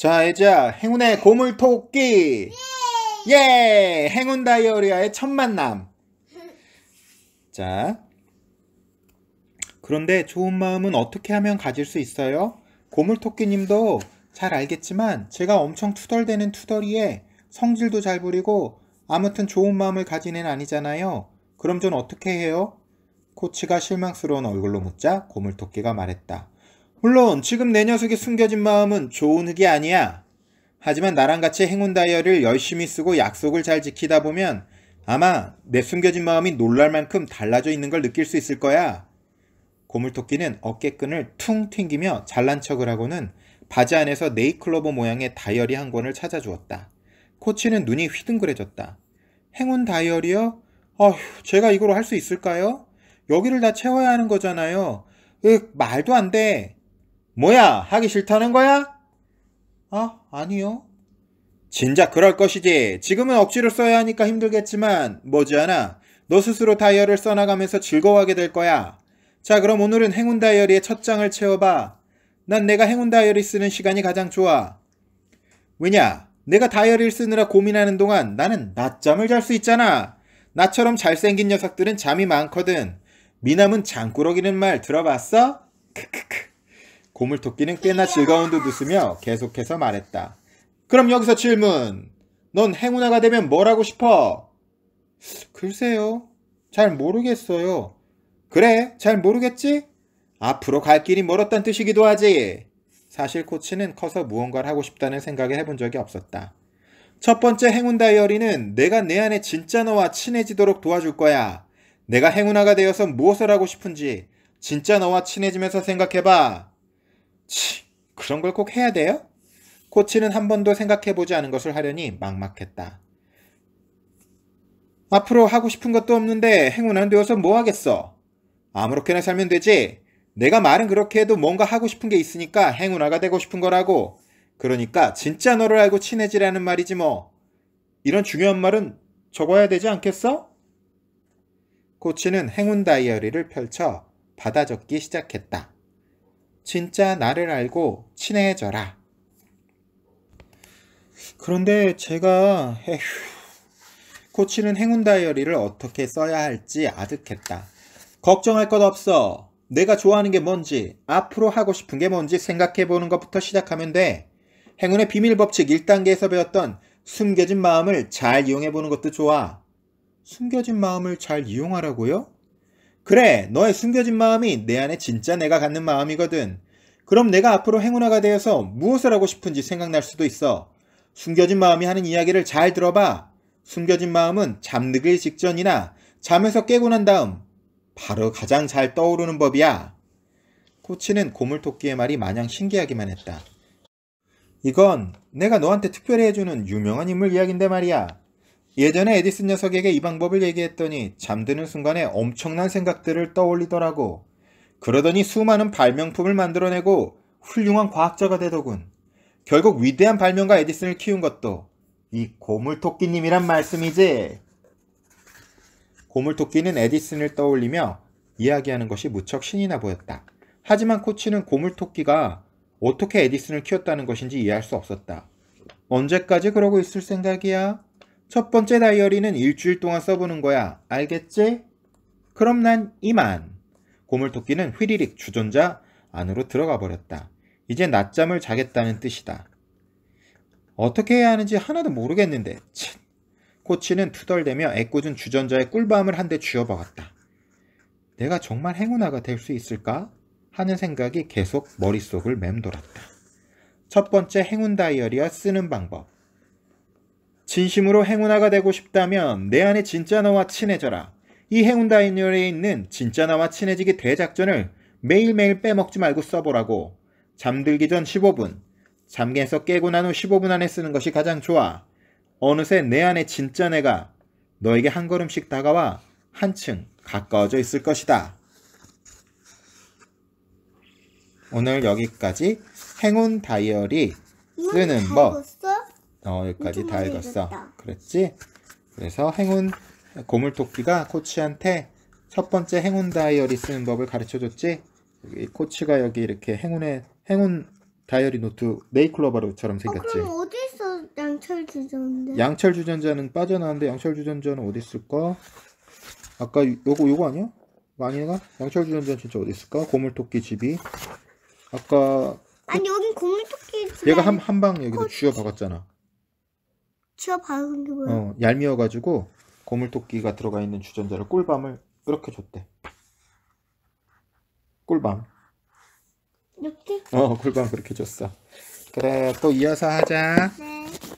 자, 이제 행운의 고물토끼. 예! 예! 행운 다이어리아의 첫 만남. 자. 그런데 좋은 마음은 어떻게 하면 가질 수 있어요? 고물토끼님도 잘 알겠지만 제가 엄청 투덜대는 투덜이에 성질도 잘 부리고 아무튼 좋은 마음을 가진 애는 아니잖아요. 그럼 전 어떻게 해요? 코치가 실망스러운 얼굴로 묻자 고물토끼가 말했다. 물론 지금 내 녀석의 숨겨진 마음은 좋은 흙이 아니야. 하지만 나랑 같이 행운 다이어를 리 열심히 쓰고 약속을 잘 지키다 보면 아마 내 숨겨진 마음이 놀랄 만큼 달라져 있는 걸 느낄 수 있을 거야. 고물토끼는 어깨끈을 퉁 튕기며 잘난 척을 하고는 바지 안에서 네이클로버 모양의 다이어리 한 권을 찾아주었다. 코치는 눈이 휘둥그레졌다. 행운 다이어리요? 어휴, 제가 이걸로 할 수 있을까요? 여기를 다 채워야 하는 거잖아요. 으, 말도 안 돼. 뭐야, 하기 싫다는 거야? 아, 아니요. 진작 그럴 것이지. 지금은 억지로 써야 하니까 힘들겠지만, 뭐지않아너 스스로 다이어를 써나가면서 즐거워하게 될 거야. 자, 그럼 오늘은 행운 다이어리의 첫 장을 채워봐. 난 내가 행운 다이어리 쓰는 시간이 가장 좋아. 왜냐? 내가 다이어리를 쓰느라 고민하는 동안 나는 낮잠을 잘 수 있잖아. 나처럼 잘생긴 녀석들은 잠이 많거든. 미남은 장꾸러기는 말 들어봤어? 크크크. 고물토끼는 꽤나 즐거운 듯 웃으며 계속해서 말했다. 그럼 여기서 질문. 넌 행운아가 되면 뭘 하고 싶어? 글쎄요. 잘 모르겠어요. 그래, 잘 모르겠지? 앞으로 갈 길이 멀었단 뜻이기도 하지. 사실 코치는 커서 무언가를 하고 싶다는 생각을 해본 적이 없었다. 첫 번째 행운 다이어리는 내가 내 안에 진짜 너와 친해지도록 도와줄 거야. 내가 행운아가 되어서 무엇을 하고 싶은지 진짜 너와 친해지면서 생각해봐. 치, 그런 걸 꼭 해야 돼요? 코치는 한 번도 생각해보지 않은 것을 하려니 막막했다. 앞으로 하고 싶은 것도 없는데 행운 안 되어서 뭐 하겠어? 아무렇게나 살면 되지. 내가 말은 그렇게 해도 뭔가 하고 싶은 게 있으니까 행운아가 되고 싶은 거라고. 그러니까 진짜 너를 알고 친해지라는 말이지 뭐. 이런 중요한 말은 적어야 되지 않겠어? 코치는 행운 다이어리를 펼쳐 받아 적기 시작했다. 진짜 나를 알고 친해져라. 그런데 제가 에휴, 코치는 행운 다이어리를 어떻게 써야 할지 아득했다. 걱정할 것 없어. 내가 좋아하는 게 뭔지, 앞으로 하고 싶은 게 뭔지 생각해보는 것부터 시작하면 돼. 행운의 비밀 법칙 1단계에서 배웠던 숨겨진 마음을 잘 이용해보는 것도 좋아. 숨겨진 마음을 잘 이용하라고요? 그래, 너의 숨겨진 마음이 내 안에 진짜 내가 갖는 마음이거든. 그럼 내가 앞으로 행운아가 되어서 무엇을 하고 싶은지 생각날 수도 있어. 숨겨진 마음이 하는 이야기를 잘 들어봐. 숨겨진 마음은 잠들기 직전이나 잠에서 깨고 난 다음 바로 가장 잘 떠오르는 법이야. 코치는 고물토끼의 말이 마냥 신기하기만 했다. 이건 내가 너한테 특별히 해주는 유명한 인물 이야기인데 말이야. 예전에 에디슨 녀석에게 이 방법을 얘기했더니 잠드는 순간에 엄청난 생각들을 떠올리더라고. 그러더니 수많은 발명품을 만들어내고 훌륭한 과학자가 되더군. 결국 위대한 발명가 에디슨을 키운 것도 이 고물토끼님이란 말씀이지. 고물토끼는 에디슨을 떠올리며 이야기하는 것이 무척 신이나 보였다. 하지만 코치는 고물토끼가 어떻게 에디슨을 키웠다는 것인지 이해할 수 없었다. 언제까지 그러고 있을 생각이야? 첫 번째 다이어리는 일주일 동안 써보는 거야. 알겠지? 그럼 난 이만. 고물토끼는 휘리릭 주전자 안으로 들어가 버렸다. 이제 낮잠을 자겠다는 뜻이다. 어떻게 해야 하는지 하나도 모르겠는데. 친. 코치는 투덜대며 애꿎은 주전자에 꿀밤을 한 대 쥐어박았다. 내가 정말 행운아가 될 수 있을까? 하는 생각이 계속 머릿속을 맴돌았다. 첫 번째 행운 다이어리와 쓰는 방법. 진심으로 행운아가 되고 싶다면 내 안에 진짜 너와 친해져라. 이 행운 다이너리에 있는 진짜 나와 친해지기 대작전을 매일매일 빼먹지 말고 써보라고. 잠들기 전 15분, 잠에서 깨고 난 후 15분 안에 쓰는 것이 가장 좋아. 어느새 내 안에 진짜 내가 너에게 한 걸음씩 다가와 한층 가까워져 있을 것이다. 오늘 여기까지 행운 다이어리 쓰는 법. 어, 여기까지 다 읽었어. 읽었다. 그랬지? 그래서 행운 고물토끼가 코치한테 첫 번째 행운 다이어리 쓰는 법을 가르쳐 줬지? 여기 코치가 여기 이렇게 행운의 행운 다이어리 노트 네이클로바로처럼 생겼지. 어, 그럼 어디 있어 양철 주전자? 양철 주전자는 빠져나왔는데 양철 주전자는 어디 있을까? 아까 요거 요거 아니야? 아니가 양철 주전자 는 진짜 어디 있을까? 고물토끼 집이 아까 아니 여기 고물토끼 집 얘가 한 한 방여기다 어, 쥐어 박았잖아. 주워 박은 게 뭐야? 어, 얄미워가지고 고물토끼가 들어가 있는 주전자를 꿀밤을 이렇게 줬대. 꿀밤. 이렇게? 어, 꿀밤 그렇게 줬어. 그래, 또 이어서 하자. 네.